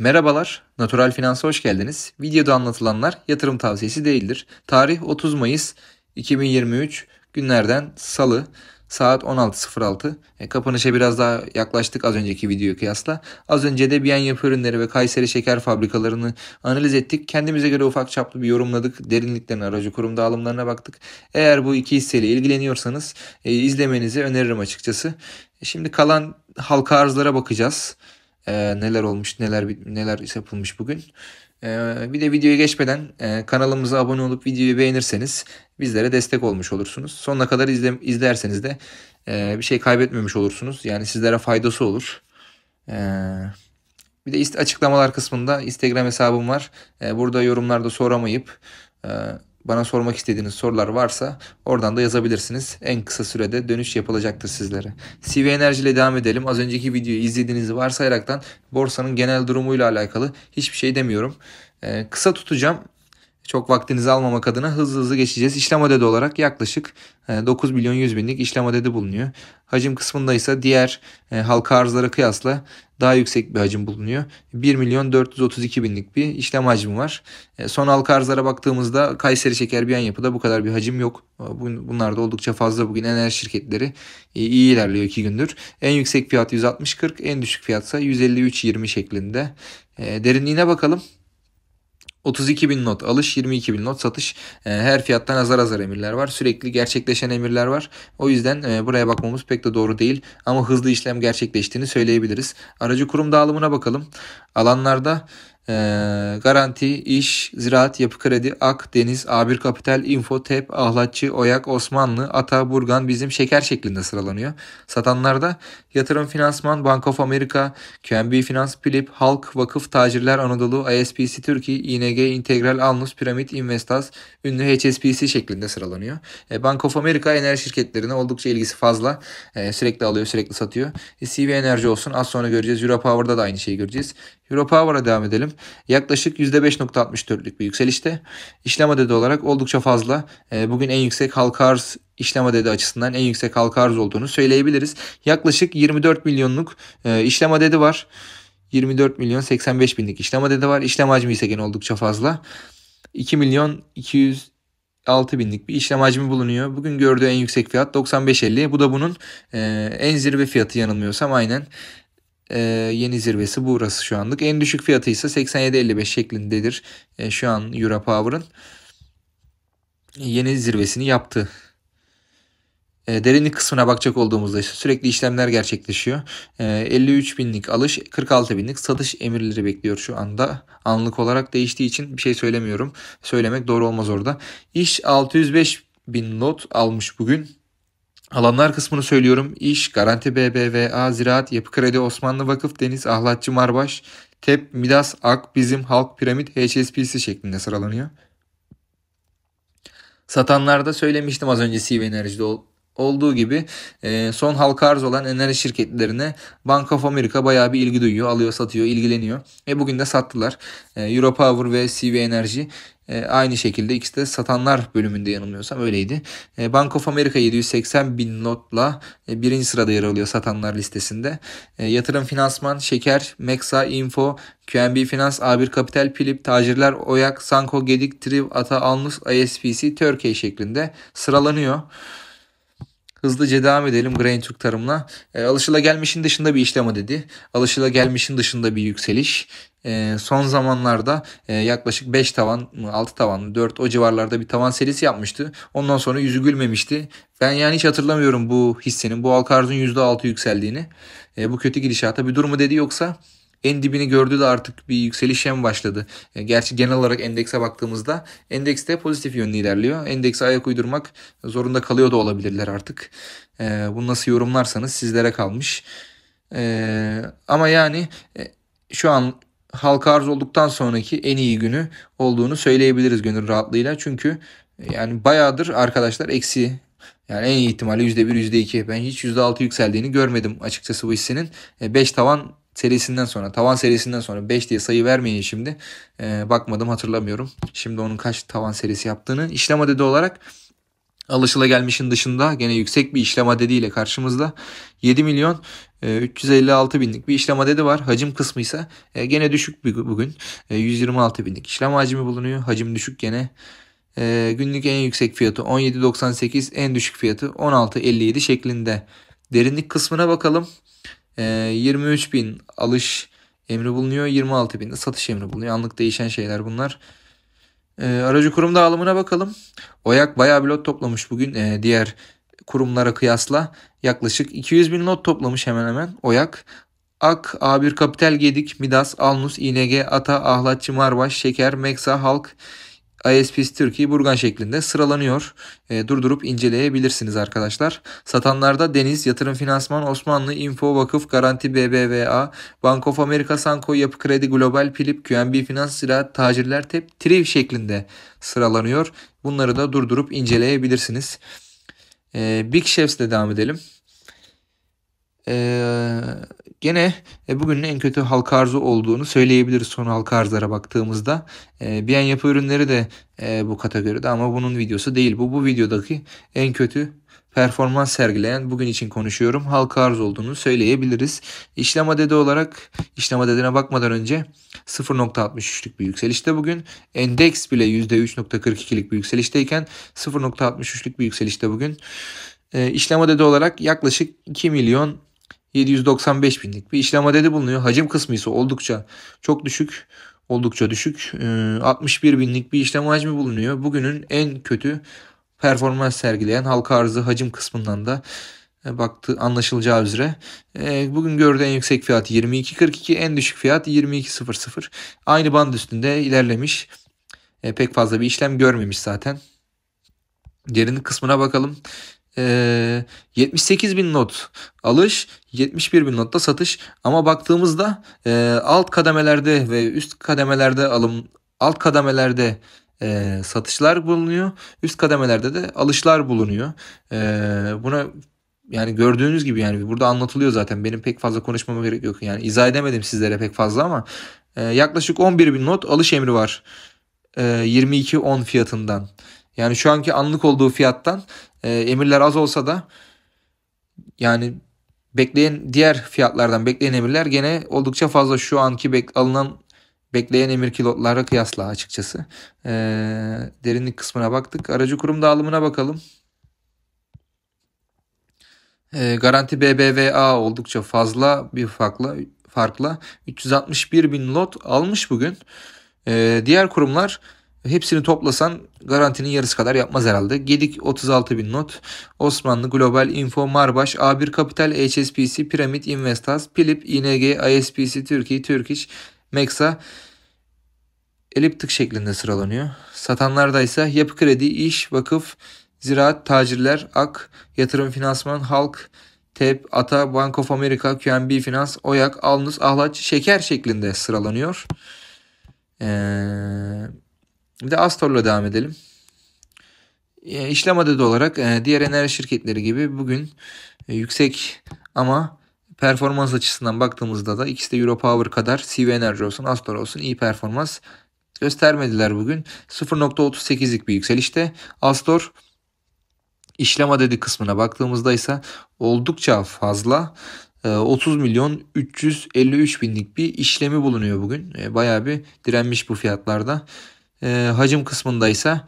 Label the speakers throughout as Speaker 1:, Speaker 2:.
Speaker 1: Merhabalar, Natural Finans'a hoş geldiniz. Videoda anlatılanlar yatırım tavsiyesi değildir. Tarih 30 Mayıs 2023 günlerden salı saat 16.06. E, kapanışa biraz daha yaklaştık az önceki videoya kıyasla. Az önce de Biyen Yapı Ürünleri ve Kayseri Şeker Fabrikalarını analiz ettik. Kendimize göre ufak çaplı bir yorumladık. Derinliklerine, aracı kurum dağılımlarına baktık. Eğer bu iki hisseyle ilgileniyorsanız e, izlemenizi öneririm açıkçası. E, şimdi kalan halka arzlara bakacağız e, neler olmuş, neler neler yapılmış bugün. E, bir de videoya geçmeden e, kanalımıza abone olup videoyu beğenirseniz bizlere destek olmuş olursunuz. Sonuna kadar izle, izlerseniz de e, bir şey kaybetmemiş olursunuz. Yani sizlere faydası olur. E, bir de açıklamalar kısmında Instagram hesabım var. E, burada yorumlarda soramayıp... E, bana sormak istediğiniz sorular varsa oradan da yazabilirsiniz. En kısa sürede dönüş yapılacaktır sizlere. CV Enerji ile devam edelim. Az önceki videoyu izlediğinizi varsayaraktan borsanın genel durumuyla alakalı hiçbir şey demiyorum. Ee, kısa tutacağım. Çok vaktinizi almamak adına hızlı hızlı geçeceğiz. İşlem adedi olarak yaklaşık 9 e, milyon 100 binlik işlem adedi bulunuyor. Hacim kısmında ise diğer e, halka arzlara kıyasla daha yüksek bir hacim bulunuyor. 1 milyon 432 binlik bir işlem hacmi var. E, son halka arzlara baktığımızda Kayseri Şeker bir yan yapıda bu kadar bir hacim yok. Bunlar da oldukça fazla bugün enerji şirketleri iyi ilerliyor 2 gündür. En yüksek fiyat 160.40 en düşük fiyatsa 153.20 şeklinde. Derinliğine bakalım. 32 bin not alış, 22 bin not satış. Ee, her fiyattan azar azar emirler var. Sürekli gerçekleşen emirler var. O yüzden e, buraya bakmamız pek de doğru değil. Ama hızlı işlem gerçekleştiğini söyleyebiliriz. Aracı kurum dağılımına bakalım. Alanlarda e, Garanti, İş, Ziraat, Yapı Kredi, Ak, Deniz, A1 Kapital, Info, Tep, Ahlatçı, Oyak, Osmanlı, Ata, Burgan bizim şeker şeklinde sıralanıyor. Satanlarda Yatırım Finansman, Bank of America, QNB Finans, Philip, Halk, Vakıf, Tacirler Anadolu, ISPC Türkiye, ING, İntegral, Alnus, Piramit, Investas, ünlü HSBC şeklinde sıralanıyor. E, Bank of America enerji şirketlerine oldukça ilgisi fazla. E, sürekli alıyor, sürekli satıyor. E, CV Enerji olsun. Az sonra göreceğiz. Europower'da da aynı şeyi göreceğiz. Europower'a devam edelim bugün yaklaşık %5.64'lük bir yükselişte. İşlem adedi olarak oldukça fazla. Ee, bugün en yüksek halka arz işlem adedi açısından en yüksek halka arz olduğunu söyleyebiliriz. Yaklaşık 24 milyonluk e, işlem adedi var. 24 milyon 85 binlik işlem adedi var. İşlem hacmi ise gene oldukça fazla. 2 milyon 200 6 binlik bir işlem hacmi bulunuyor. Bugün gördüğü en yüksek fiyat 95.50. Bu da bunun e, en zirve fiyatı yanılmıyorsam aynen e, yeni zirvesi burası şu anlık. En düşük fiyatı ise 87.55 şeklindedir. E, şu an Euro Power'ın yeni zirvesini yaptı. E, derinlik kısmına bakacak olduğumuzda ise sürekli işlemler gerçekleşiyor. E, 53 alış, 46.000'lik satış emirleri bekliyor şu anda. Anlık olarak değiştiği için bir şey söylemiyorum. Söylemek doğru olmaz orada. İş 605.000 bin not almış bugün. Alanlar kısmını söylüyorum. İş, Garanti BBVA, Ziraat, Yapı Kredi, Osmanlı Vakıf, Deniz, Ahlatçı, Marbaş, TEP, Midas, AK, Bizim, Halk, Piramit, HSPC şeklinde sıralanıyor. Satanlarda söylemiştim az önce CV Enerji'de olduğu gibi e, son halka arz olan enerji şirketlerine Bank of America bayağı bir ilgi duyuyor. Alıyor, satıyor, ilgileniyor. ve bugün de sattılar. E, Euro ve CV Enerji e, aynı şekilde ikisi de satanlar bölümünde yanılmıyorsam öyleydi. E, Bank of America 780 bin notla e, birinci sırada yer alıyor satanlar listesinde. E, yatırım Finansman, Şeker, Mexa, Info, QNB Finans, A1 Kapital, Pilip Tacirler, Oyak, Sanko, Gedik, Triv, Ata, Alnus, ISPC, Türkiye şeklinde sıralanıyor. Hızlıca devam edelim Grain Türk tarımla. E, alışılagelmişin dışında bir işlem dedi. Alışılagelmişin dışında bir yükseliş. E, son zamanlarda e, yaklaşık 5 tavan, 6 tavan, 4 o civarlarda bir tavan serisi yapmıştı. Ondan sonra yüzü gülmemişti. Ben yani hiç hatırlamıyorum bu hissenin, bu Alkarzun arzun %6 yükseldiğini. E, bu kötü gidişata bir durumu dedi yoksa en dibini gördü de artık bir yükseliş mi başladı? E, gerçi genel olarak endekse baktığımızda endekste pozitif yönde ilerliyor. Endekse ayak uydurmak zorunda kalıyor da olabilirler artık. E, bunu nasıl yorumlarsanız sizlere kalmış. E, ama yani şu an halka arz olduktan sonraki en iyi günü olduğunu söyleyebiliriz gönül rahatlığıyla. Çünkü yani bayağıdır arkadaşlar eksi yani en iyi ihtimalle %1 %2 ben hiç %6 yükseldiğini görmedim açıkçası bu hissinin. 5 tavan serisinden sonra tavan serisinden sonra 5 diye sayı vermeyin şimdi. E, bakmadım hatırlamıyorum. Şimdi onun kaç tavan serisi yaptığını. İşlem adedi olarak alışılagelmişin dışında gene yüksek bir işlem adediyle karşımızda 7 milyon 356 e, binlik bir işlem adedi var. Hacim kısmı ise e, gene düşük bugün 126 e, binlik işlem hacmi bulunuyor. Hacim düşük gene günlük en yüksek fiyatı 17.98 en düşük fiyatı 16.57 şeklinde. Derinlik kısmına bakalım. 23 ee, bin alış emri bulunuyor. 26 bin de satış emri bulunuyor. Anlık değişen şeyler bunlar. Ee, aracı kurum dağılımına bakalım. OYAK bayağı bir lot toplamış bugün ee, diğer kurumlara kıyasla. Yaklaşık 200 bin lot toplamış hemen hemen OYAK. AK, A1 Kapital Gedik, Midas, Alnus, İNG, Ata, Ahlatçı, Marbaş, Şeker, Meksa, Halk, ISPs Türkiye Burgan şeklinde sıralanıyor. E, durdurup inceleyebilirsiniz arkadaşlar. Satanlarda Deniz, Yatırım Finansman, Osmanlı, Info, Vakıf, Garanti, BBVA, Bank of America, Sanko, Yapı Kredi, Global, Philip, QNB, Finans, Ziraat, Tacirler, TEP, TRIV şeklinde sıralanıyor. Bunları da durdurup inceleyebilirsiniz. E, Big Chefs'le devam edelim. E, Gene e, bugünün en kötü halka arzı olduğunu söyleyebiliriz son halka arzlara baktığımızda. E, Biyen yapı ürünleri de e, bu kategoride ama bunun videosu değil. Bu bu videodaki en kötü performans sergileyen bugün için konuşuyorum halka arz olduğunu söyleyebiliriz. İşlem adedi olarak işlem adedine bakmadan önce 0.63'lük bir yükselişte bugün endeks bile %3.42'lik bir yükselişteyken 0.63'lük bir yükselişte bugün. E, işlem adedi olarak yaklaşık 2 milyon 795 binlik bir işlem adedi bulunuyor. Hacim kısmı ise oldukça çok düşük. Oldukça düşük. 61 ee, binlik bir işlem hacmi bulunuyor. Bugünün en kötü performans sergileyen halka arzı hacim kısmından da e, baktı anlaşılacağı üzere. Ee, bugün gördüğü en yüksek fiyat 22.42 en düşük fiyat 22.00. Aynı band üstünde ilerlemiş. E, pek fazla bir işlem görmemiş zaten. Derinlik kısmına bakalım. 78 ee, bin not alış 71 bin notta satış ama baktığımızda e, alt kademelerde ve üst kademelerde alım alt kademelerde e, satışlar bulunuyor üst kademelerde de alışlar bulunuyor e, buna yani gördüğünüz gibi yani burada anlatılıyor zaten benim pek fazla konuşmama gerek yok yani izah edemedim sizlere pek fazla ama yaklaşık 11 bin not alış emri var 22 22.10 fiyatından. Yani şu anki anlık olduğu fiyattan e, emirler az olsa da yani bekleyen diğer fiyatlardan bekleyen emirler gene oldukça fazla şu anki bek, alınan bekleyen emir kilotlara kıyasla açıkçası. E, derinlik kısmına baktık. Aracı kurum dağılımına bakalım. E, garanti BBVA oldukça fazla bir farkla farkla 361 bin lot almış bugün. E, diğer kurumlar Hepsini toplasan garantinin yarısı kadar yapmaz herhalde. Gedik 36 bin not. Osmanlı, Global, Info, Marbaş, A1 Kapital, HSBC, Piramit, Investas, Philip, ING, ISPC, Türkiye, Turkish, Mexa eliptik şeklinde sıralanıyor. Satanlarda ise yapı kredi, İş, vakıf, ziraat, tacirler, ak, yatırım finansman, halk, TEP, ATA, Bank of America, QNB Finans, OYAK, Alnus, Ahlaç, Şeker şeklinde sıralanıyor. Eee bir de Astor'la devam edelim. E, işlem adedi olarak e, diğer enerji şirketleri gibi bugün e, yüksek ama performans açısından baktığımızda da ikisi de Europower kadar CV Enerji olsun Astor olsun iyi performans göstermediler bugün. 0.38'lik bir yükselişte. Astor işlem adedi kısmına baktığımızda ise oldukça fazla 30 milyon 353 binlik bir işlemi bulunuyor bugün. Bayağı bir direnmiş bu fiyatlarda. E, hacim kısmında ise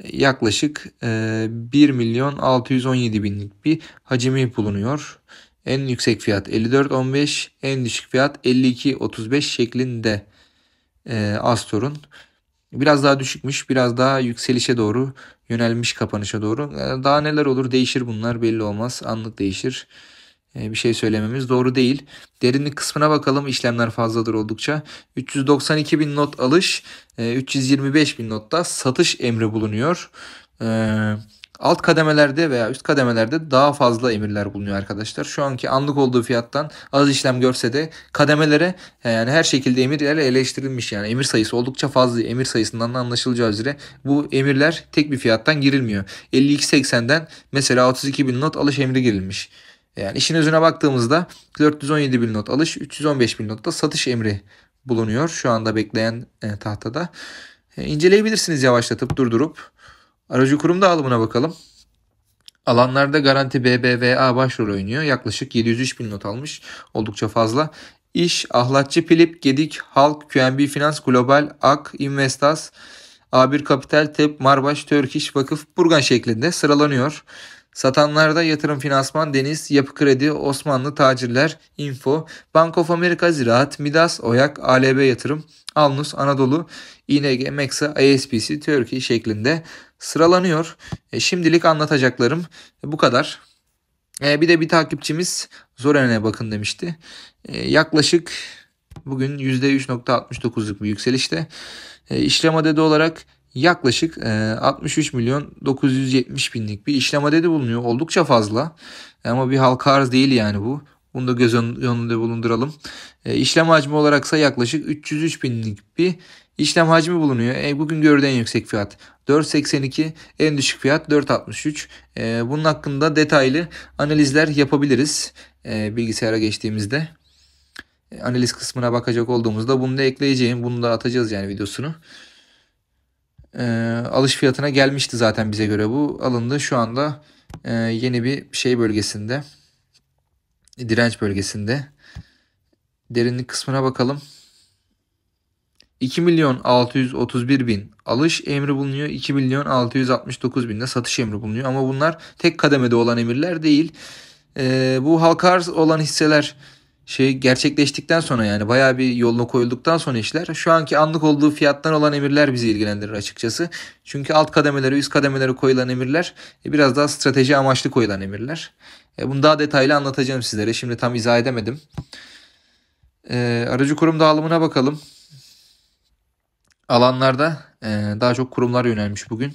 Speaker 1: e, yaklaşık e, 1 milyon 617 binlik bir hacmi bulunuyor. En yüksek fiyat 54.15, en düşük fiyat 52.35 şeklinde e, Astor'un. Biraz daha düşükmüş, biraz daha yükselişe doğru yönelmiş kapanışa doğru. E, daha neler olur değişir bunlar belli olmaz. Anlık değişir. Ee, bir şey söylememiz doğru değil. Derinlik kısmına bakalım işlemler fazladır oldukça. 392 bin not alış, 325 e, bin notta satış emri bulunuyor. Ee, alt kademelerde veya üst kademelerde daha fazla emirler bulunuyor arkadaşlar. Şu anki anlık olduğu fiyattan az işlem görse de kademelere e, yani her şekilde emirler eleştirilmiş. Yani emir sayısı oldukça fazla. Emir sayısından da anlaşılacağı üzere bu emirler tek bir fiyattan girilmiyor. 52.80'den mesela 32 bin not alış emri girilmiş. Yani işin özüne baktığımızda 417 bin not alış, 315 bin notta satış emri bulunuyor şu anda bekleyen e, tahtada. E, inceleyebilirsiniz yavaşlatıp durdurup. Aracı kurumda alımına bakalım. Alanlarda garanti BBVA başrol oynuyor. Yaklaşık 703 bin not almış. Oldukça fazla. İş, Ahlatçı Pilip, Gedik, Halk, QNB Finans, Global, Ak, Investas, A1 Kapital, TEP, Marbaş, Türk İş, Vakıf, Burgan şeklinde sıralanıyor. Satanlarda Yatırım Finansman, Deniz, Yapı Kredi, Osmanlı Tacirler, Info, Bank of America Ziraat, Midas, Oyak, ALB Yatırım, Alnus, Anadolu, ING, Mexa, ASPC Türkiye şeklinde sıralanıyor. E, şimdilik anlatacaklarım bu kadar. E, bir de bir takipçimiz Zoren'e bakın demişti. E, yaklaşık bugün %3.69'luk bir yükselişte. E, işlem adedi olarak yaklaşık 63 e, milyon 970 binlik bir işlem adedi bulunuyor. Oldukça fazla ama bir halka arz değil yani bu. Bunu da göz önünde bulunduralım. E, işlem hacmi olaraksa yaklaşık 303 binlik bir işlem hacmi bulunuyor. E, bugün gördüğün yüksek fiyat 4.82 en düşük fiyat 4.63. E, bunun hakkında detaylı analizler yapabiliriz bilgisayara geçtiğimizde. analiz kısmına bakacak olduğumuzda bunu da ekleyeceğim. Bunu da atacağız yani videosunu. E, alış fiyatına gelmişti zaten bize göre bu alındı. Şu anda e, yeni bir şey bölgesinde direnç bölgesinde. Derinlik kısmına bakalım. 2 milyon 631 bin alış emri bulunuyor. 2 milyon 669 bin de satış emri bulunuyor. Ama bunlar tek kademede olan emirler değil. E, bu halka arz olan hisseler şey gerçekleştikten sonra yani bayağı bir yoluna koyulduktan sonra işler şu anki anlık olduğu fiyattan olan emirler bizi ilgilendirir açıkçası. Çünkü alt kademelere üst kademelere koyulan emirler e, biraz daha strateji amaçlı koyulan emirler. E, bunu daha detaylı anlatacağım sizlere şimdi tam izah edemedim. E, aracı kurum dağılımına bakalım alanlarda e, daha çok kurumlar yönelmiş bugün.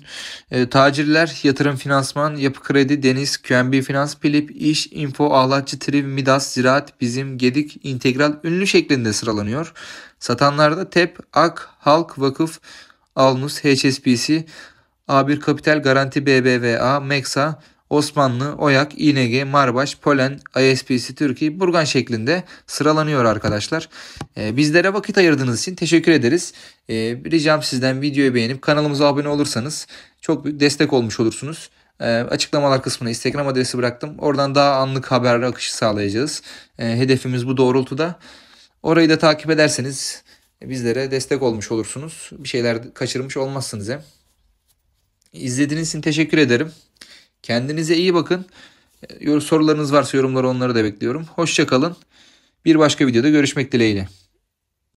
Speaker 1: E, tacirler, yatırım finansman, yapı kredi, deniz, QNB finans, Pilip, iş, info, ahlatçı, triv, midas, ziraat, bizim, gedik, integral, ünlü şeklinde sıralanıyor. Satanlarda TEP, AK, Halk, Vakıf, alnus, HSBC, A1 Kapital Garanti BBVA, Meksa, Osmanlı, Oyak, İNG, Marbaş, Polen, ISPC, Türkiye, Burgan şeklinde sıralanıyor arkadaşlar. E, bizlere vakit ayırdığınız için teşekkür ederiz. E, ricam sizden videoyu beğenip kanalımıza abone olursanız çok büyük destek olmuş olursunuz. E, açıklamalar kısmına Instagram adresi bıraktım. Oradan daha anlık haber akışı sağlayacağız. E, hedefimiz bu doğrultuda. Orayı da takip ederseniz bizlere destek olmuş olursunuz. Bir şeyler kaçırmış olmazsınız hem. İzlediğiniz için teşekkür ederim. Kendinize iyi bakın. Ee, sorularınız varsa yorumları onları da bekliyorum. Hoşçakalın. Bir başka videoda görüşmek dileğiyle.